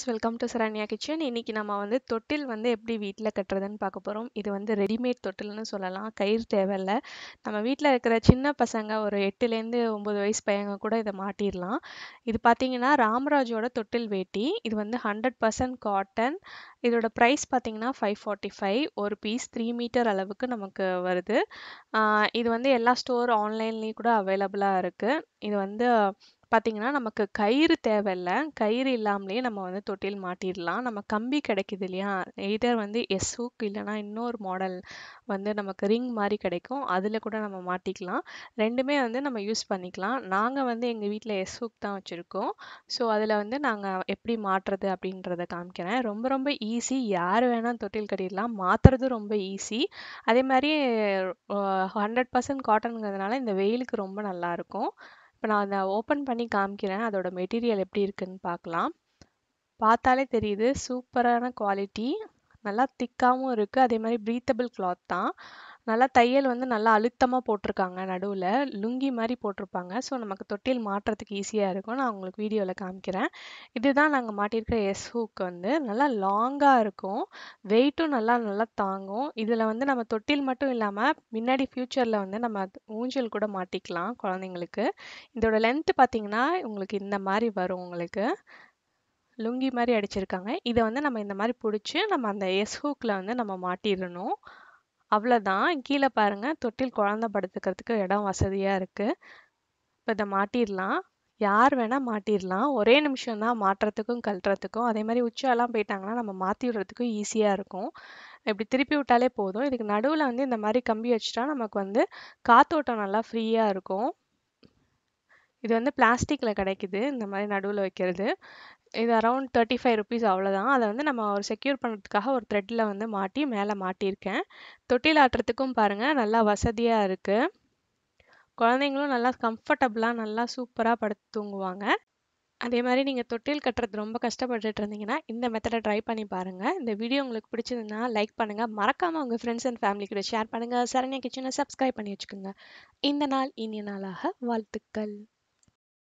friends welcome to Saranya kitchen இன்றைக்கி நம்ம வந்து தொட்டில் வந்து எப்படி வீட்டில் கட்டுறதுன்னு பார்க்க போகிறோம் இது வந்து ரெடிமேட் தொட்டில்னு சொல்லலாம் கயிறு தேவையில்லை நம்ம வீட்டில் இருக்கிற சின்ன பசங்க ஒரு எட்டுலேருந்து ஒம்பது வயசு பையங்க கூட இதை மாட்டிடலாம் இது பார்த்திங்கன்னா ராமராஜோட தொட்டில் வேட்டி இது வந்து ஹண்ட்ரட் பர்சன்ட் காட்டன் இதோட ப்ரைஸ் பார்த்திங்கன்னா ஃபைவ் ஃபார்ட்டி ஃபைவ் ஒரு பீஸ் த்ரீ மீட்டர் அளவுக்கு நமக்கு வருது இது வந்து எல்லா ஸ்டோர் ஆன்லைன்லேயும் கூட அவைலபிளாக இருக்குது இது வந்து பார்த்தீங்கன்னா நமக்கு கயிறு தேவையில்ல கயிறு இல்லாமலேயே நம்ம வந்து தொட்டில் மாட்டிடலாம் நம்ம கம்பி கிடைக்குது இல்லையா எய்தர் வந்து எஸ் ஹூக் இல்லைனா இன்னொரு மாடல் வந்து நமக்கு ரிங் மாதிரி கிடைக்கும் அதில் கூட நம்ம மாட்டிக்கலாம் ரெண்டுமே வந்து நம்ம யூஸ் பண்ணிக்கலாம் நாங்கள் வந்து எங்கள் வீட்டில் எஸ் ஹூக் தான் வச்சுருக்கோம் ஸோ அதில் வந்து நாங்கள் எப்படி மாட்டுறது அப்படின்றத காமிக்கிறேன் ரொம்ப ரொம்ப ஈஸி யார் வேணால் தொட்டில் கட்டிடலாம் மாற்றுறதும் ரொம்ப ஈஸி அதே மாதிரி ஹண்ட்ரட் பர்சன்ட் காட்டனுங்கிறதுனால இந்த வெயிலுக்கு ரொம்ப நல்லாயிருக்கும் இப்போ நான் அதை ஓப்பன் பண்ணி காமிக்கிறேன் அதோட மெட்டீரியல் எப்படி இருக்குன்னு பார்க்கலாம் பார்த்தாலே தெரியுது சூப்பரான குவாலிட்டி நல்லா திக்காகவும் இருக்குது அதே மாதிரி ப்ரீத்தபிள் கிளாத் தான் நல்லா தையல் வந்து நல்லா அழுத்தமா போட்டிருக்காங்க நடுவுல லுங்கி மாதிரி போட்டிருப்பாங்க ஸோ நமக்கு தொட்டில் மாட்டுறதுக்கு ஈஸியா இருக்கும் நான் உங்களுக்கு வீடியோல காமிக்கிறேன் இதுதான் நாங்கள் மாட்டியிருக்கிற எஸ் ஹூக் வந்து நல்லா லாங்கா இருக்கும் வெயிட்டும் நல்லா நல்லா தாங்கும் இதுல வந்து நம்ம தொட்டில் மட்டும் இல்லாம முன்னாடி ஃபியூச்சர்ல வந்து நம்ம ஊஞ்சல் கூட மாட்டிக்கலாம் குழந்தைங்களுக்கு இதோட லென்த் பார்த்தீங்கன்னா உங்களுக்கு இந்த மாதிரி வரும் உங்களுக்கு லுங்கி மாதிரி அடிச்சிருக்காங்க இதை வந்து நம்ம இந்த மாதிரி பிடிச்சி நம்ம அந்த எஸ் ஹூக்கில் வந்து நம்ம மாட்டிடணும் அவ்வளோதான் கீழே பாருங்கள் தொட்டில் குழந்த படுத்துக்கிறதுக்கு இடம் வசதியாக இருக்குது இப்போ இதை மாட்டிடலாம் யார் வேணால் மாட்டிடலாம் ஒரே நிமிஷம் தான் மாட்டுறதுக்கும் கழட்டுறதுக்கும் அதே மாதிரி உச்சாலாம் போயிட்டாங்கன்னா நம்ம மாற்றி விடுறதுக்கும் ஈஸியாக இருக்கும் இப்படி திருப்பி விட்டாலே போதும் இதுக்கு நடுவில் வந்து இந்த மாதிரி கம்பி வச்சுட்டா நமக்கு வந்து காத்தோட்டம் நல்லா ஃப்ரீயாக இருக்கும் இது வந்து பிளாஸ்டிக்கில் கிடைக்குது இந்த மாதிரி நடுவில் வைக்கிறது இது அரௌண்ட் தேர்ட்டி ஃபைவ் ருபீஸ் அவ்வளோதான் அதை வந்து நம்ம ஒரு செக்யூர் பண்ணுறதுக்காக ஒரு த்ரெட்டில் வந்து மாட்டி மேலே மாட்டியிருக்கேன் தொட்டில் ஆட்டுறதுக்கும் பாருங்கள் நல்லா வசதியாக இருக்குது குழந்தைங்களும் நல்லா கம்ஃபர்டபுளாக நல்லா சூப்பராக படுத்து தூங்குவாங்க அதே மாதிரி நீங்கள் தொட்டில் கட்டுறது ரொம்ப கஷ்டப்பட்டுட்டு இருந்தீங்கன்னா இந்த மெத்தடை ட்ரை பண்ணி பாருங்கள் இந்த வீடியோ உங்களுக்கு பிடிச்சதுன்னா லைக் பண்ணுங்கள் மறக்காமல் உங்கள் ஃப்ரெண்ட்ஸ் அண்ட் ஃபேமிலி கூட ஷேர் பண்ணுங்கள் சரண்யா கிச்சனை சப்ஸ்கிரைப் பண்ணி வச்சுக்கோங்க இந்த நாள் இனிய நாளாக வாழ்த்துக்கள்